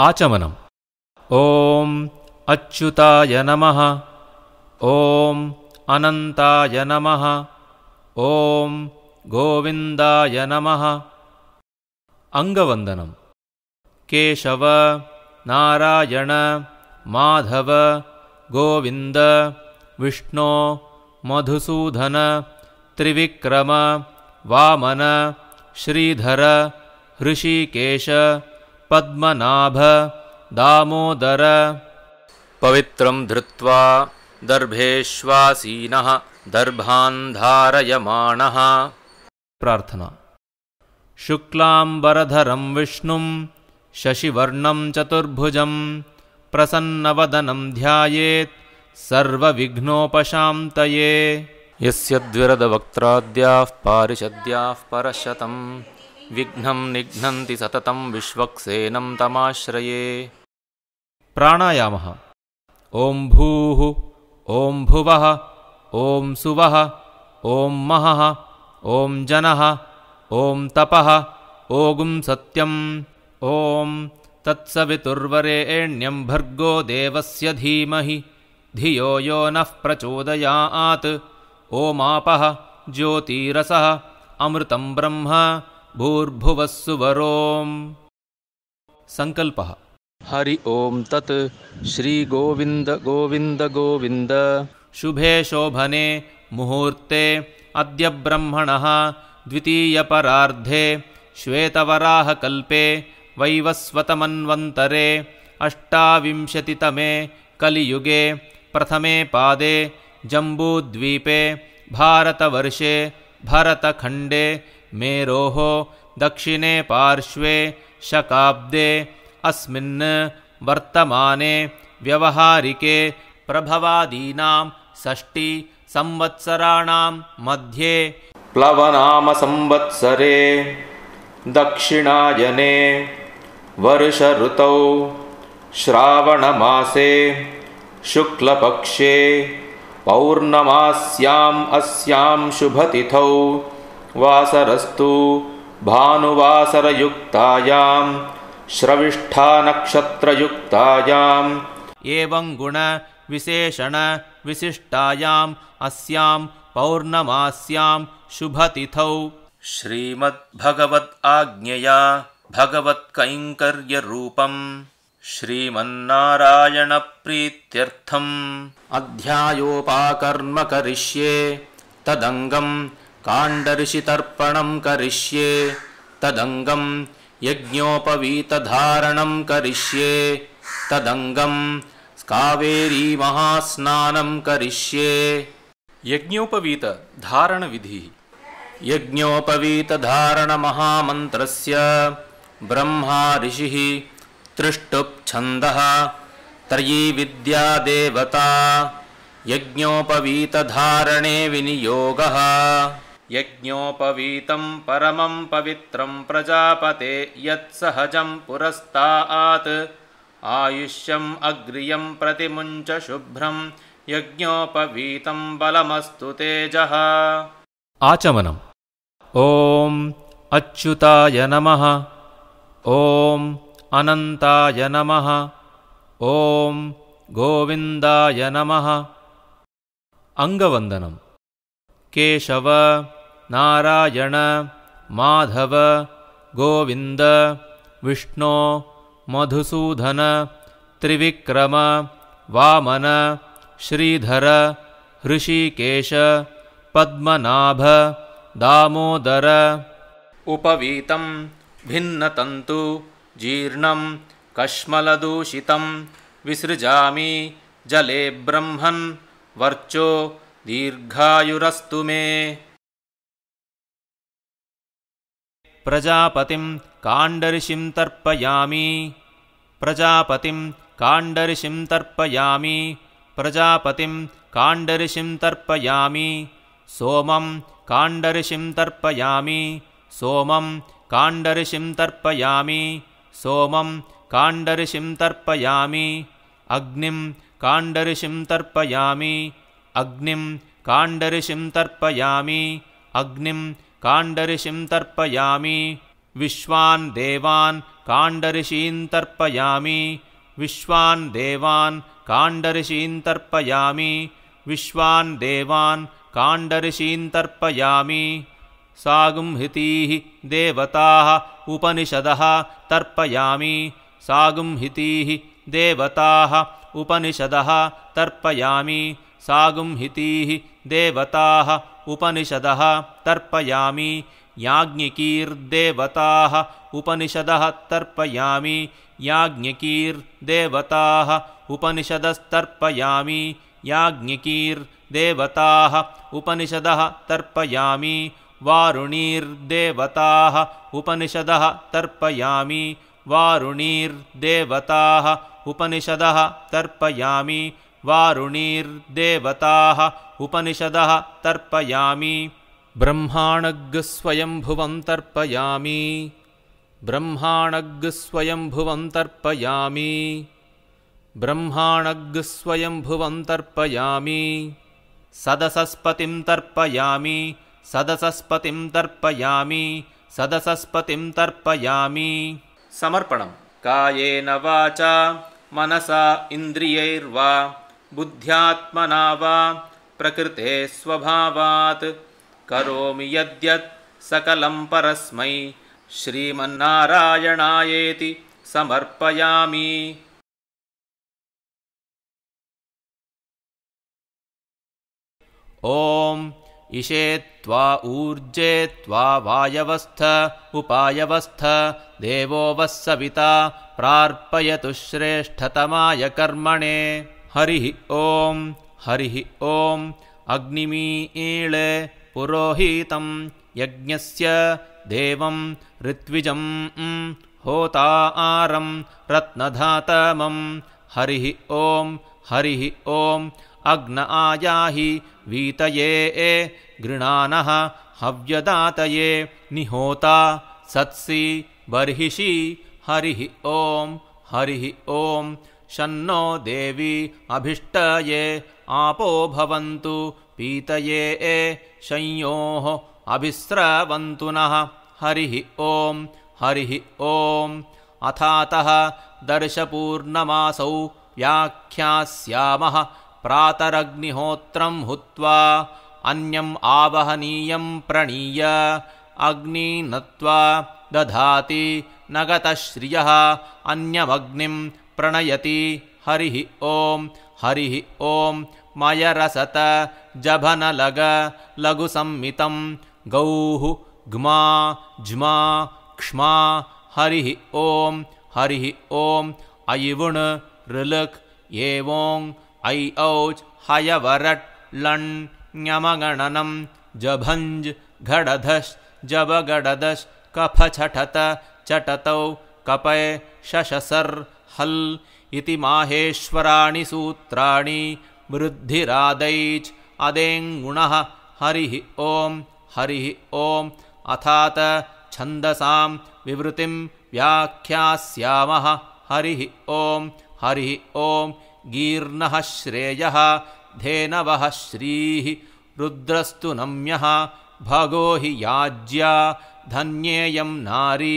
आचमनम् ॐ अच्युताय नमः ॐ अनन्ताय नमः ॐ गोविन्दाय नमः अङ्गवन्दनम् केशव नारायण माधव गोविन्द विष्णो मधुसूदन त्रिविक्रम वामन श्रीधर ऋषिकेश पद्मनाभ दामोदर पवित्रं धृत्वा दर्भेश्वासीनः दर्भान् धारयमाणः प्रार्थना शुक्लाम्बरधरं विष्णुं शशिवर्णं चतुर्भुजं प्रसन्नवदनं ध्यायेत् सर्वविघ्नोपशान्तये यस्य द्विरदवक्त्राद्याः पारिषद्याः परशतम् विघ्नं निघ्नन्ति सततं विश्वक्सेनं तमाश्रये प्राणायामः ॐ भूः ॐ भुवः ॐ सुवः ॐ महः ॐ जनः ॐ तपः ॐ सत्यम् ॐ तत्सवितुर्वरे एण्यं भर्गो देवस्य धीमहि धियो यो नः प्रचोदयात् ॐमापः ज्योतिरसः अमृतं ब्रह्म भूर्भुवस्सुवरोम् सङ्कल्पः हरि ओम् तत् श्रीगोविन्द गोविन्द शुभे शोभने मुहूर्ते अद्य ब्रह्मणः द्वितीयपरार्धे श्वेतवराहकल्पे वैवस्वतमन्वन्तरे अष्टाविंशतितमे कलियुगे प्रथमे पादे जम्बूद्वीपे भारतवर्षे भरतखण्डे मेरोः दक्षिणे पार्श्वे शकाब्दे अस्मिन् वर्तमाने व्यवहारिके प्रभवादीनां षष्टिसंवत्सराणां मध्ये प्लवनामसंवत्सरे दक्षिणायने वर्षऋतौ श्रावणमासे शुक्लपक्षे अस्यां शुभतिथौ वासरस्तु भानुवासरयुक्तायाम् श्रविष्ठानक्षत्रयुक्तायाम् एवं गुणविशेषणविशिष्टायाम् अस्याम पौर्णमास्यां पौर्णमास्याम् शुभतिथौ श्रीमद्भगवत् आज्ञया भगवत्कैङ्कर्यरूपम् श्रीमन्नारायणप्रीत्यर्थम् अध्यायोपाकर्म करिष्ये तदङ्गम् काण्डऋषितर्पणम् करिष्ये तदङ्गं यज्ञोपवीतधारणं करिष्ये तदङ्गं कावेरीमहास्नानं करिष्ये यज्ञोपवीतधारणविधिः यज्ञोपवीतधारणमहामन्त्रस्य ब्रह्मा ऋषिः दृष्टुप्छन्दः त्रयी विद्या देवता यज्ञोपवीतधारणे विनियोगः यज्ञोपवीतं परमं पवित्रं प्रजापते यत्सहजं पुरस्तात् आयुष्यम् अग्र्यं प्रतिमुञ्च शुभ्रं यज्ञोपवीतं बलमस्तु तेजः आचमनम् ॐ अच्युताय नमः ॐ अनन्ताय नमः ॐ गोविन्दाय नमः अङ्गवन्दनम् केशव नारायण माधव गोविन्द विष्णो मधुसूदन त्रिविक्रम वामन श्रीधर ऋषिकेश पद्मनाभ दामोदर उपवीतं भिन्नतन्तु जीर्णं कश्मलदूषितं विसृजामि जले ब्रह्मन् वर्चो दीर्घायुरस्तु मे प्रजापतिं काण्डर्षिं तर्पयामि प्रजापतिं काण्डर्षिं तर्पयामि प्रजापतिं काण्डर्षिं तर्पयामि सोमं काण्डर्षिं तर्पयामि सोमं काण्डर्षिं तर्पयामि सोमं काण्डर्षिं तर्पयामि अग्निं काण्डर्षिं तर्पयामि अग्निं काण्डर्षिं तर्पयामि अग्निं काण्डऋषिं तर्पयामि विश्वान् देवान् काण्डर्षीं तर्पयामि विश्वान् देवान् काण्डर्षीं तर्पयामि विश्वान् देवान् विश्वान्देवान् तर्पयामि सागुंहितीः देवताः उपनिषदः तर्पयामि सागुंहितीः देवताः उपनिषदः तर्पयामि सागुंहितीः देवताः उपनिषदः तर्पयामि याज्ञिकीर्देवताः उपनिषदः तर्पयामि याज्ञिकीर्देवताः उपनिषदस्तर्पयामि याज्ञिकीर्देवताः उपनिषदः तर्पयामि वारुणीर्देवताः उपनिषदः तर्पयामि वारुणीर्देवताः उपनिषदः तर्पयामि वारुणीर्देवताः उपनिषदः तर्पयामि ब्रह्माणग् तर्पयामि ब्रह्माणग तर्पयामि ब्रह्माणग तर्पयामि सदसस्पतिं तर्पयामि सदसस्पतिं तर्पयामि सदसस्पतिं तर्पयामि समर्पणं कायेन वाचा मनसा इन्द्रियैर्वा बुद्ध्यात्मना वा प्रकृते स्वभावात् करोमि यद्यत् सकलं परस्मै श्रीमन्नारायणायेति समर्पयामि ॐ इषे त्वा त्वा वायवस्थ उपायवस्थ देवो वः सविता प्रार्पयतु श्रेष्ठतमाय कर्मणे हरिः ॐ हरिः ॐ अग्निमी पुरोहितं यज्ञस्य देवं होता होतारं रत्नधातमं हरिः ॐ हरिः ॐ अग्न आयाहि वीतये गृणानः हव्यदातये निहोता सत्सि बर्हिषि हरिः ॐ हरिः ॐ शन्नो देवी अभिष्टये आपो भवन्तु पीतये ए संयोः अभिस्रवन्तु नः हरिः ओम् हरिः ॐ अथातः दर्शपूर्णमासौ व्याख्यास्यामः प्रातरग्निहोत्रं हुत्वा आवहनीयम् प्रणीय अग्नी नत्वा दधाति नगतश्रियः अन्यमग्निम् प्रणयति हरिः ॐ हरिः ॐ मयरसत जभनलग लघुसंमितं गौः घ्मा ज्मा क्ष्मा हरिः ॐ हरिः ॐ ऋलुक् एवोङ् ऐ औच् हयवरट् जभञ्ज् घडधश् जबगडदश् कफ चटतौ कपय शशसर् हल इति माहेश्वराणि सूत्राणि वृद्धिरादैच् अदेङ्गुणः हरिः ॐ हरिः ओम् अथात छन्दसाम् विवृतिम् व्याख्यास्यामः हरिः ॐ हरिः ॐ गीर्णः श्रेयः धेनवः श्रीः रुद्रस्तु नम्यः भगोहि याज्या धन्येयं नारी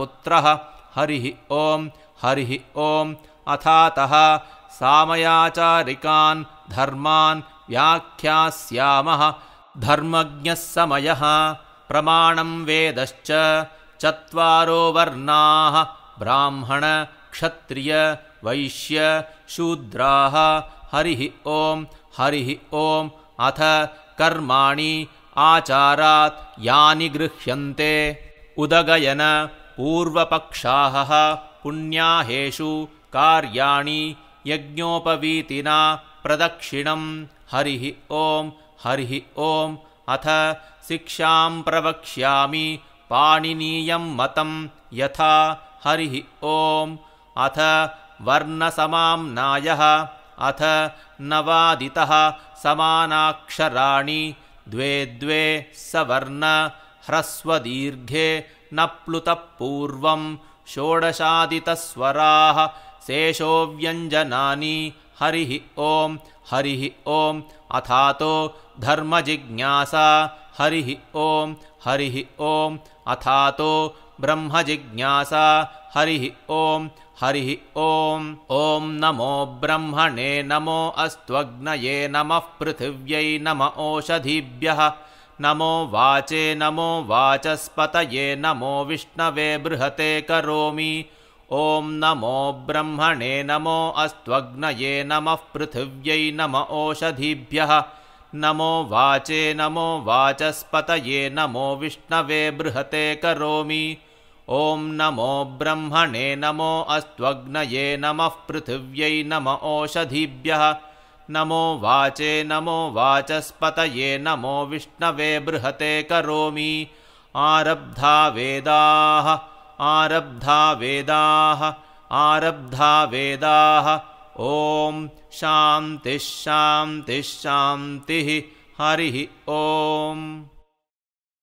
पुत्रः हरिः ओम् हरिः ओम् अथातः सामयाचारिकान् धर्मान् व्याख्यास्यामः धर्मज्ञः समयः प्रमाणं वेदश्च चत्वारो वर्णाः ब्राह्मण क्षत्रिय वैश्य शूद्राः हरिः ओम् हरिः ओम् अथ कर्माणि आचारात् यानि गृह्यन्ते उदगयन पूर्वपक्षाहः पुण्याहेषु कार्याणि यज्ञोपवीतिना प्रदक्षिणम् हरिः ॐ हरिः ओम् अथ प्रवक्ष्यामि पाणिनीयं मतं यथा हरिः ॐ अथ वर्णसमाम्नायः अथ नवादितः समानाक्षराणि द्वे द्वे सवर्ण ह्रस्वदीर्घे प्लुतः पूर्वं षोडशादितस्वराः शेषोऽव्यञ्जनानि हरिः ॐ हरिः ॐ अथातो धर्मजिज्ञासा हरिः ॐ हरिः ॐ अथातो ब्रह्मजिज्ञासा हरिः ॐ हरिः ॐ ॐ नमो ब्रह्मणे नमो अस्त्वग्नये नमः पृथिव्यै नम ओषधिभ्यः नमो वाचे नमो वाचस्पतये नमो विष्णवे बृहते करोमि ॐ नमो ब्रह्मणे नमो अस्त्वग्नये नमः पृथिव्यै नम ओषधिभ्यः नमो वाचे नमो वाचस्पतये नमो विष्णवे बृहते करोमि ॐ नमो ब्रह्मणे नमो अस्त्वग्नये नमः पृथिव्यै नम ओषधिभ्यः नमो वाचे नमो वाचस्पतये नमो विष्णवे बृहते करोमि आरब्धा वेदाः आरब्धा वेदाः आरब्धा वेदाः ॐ शान्तिः शान्तिः शान्तिः हरिः ॐ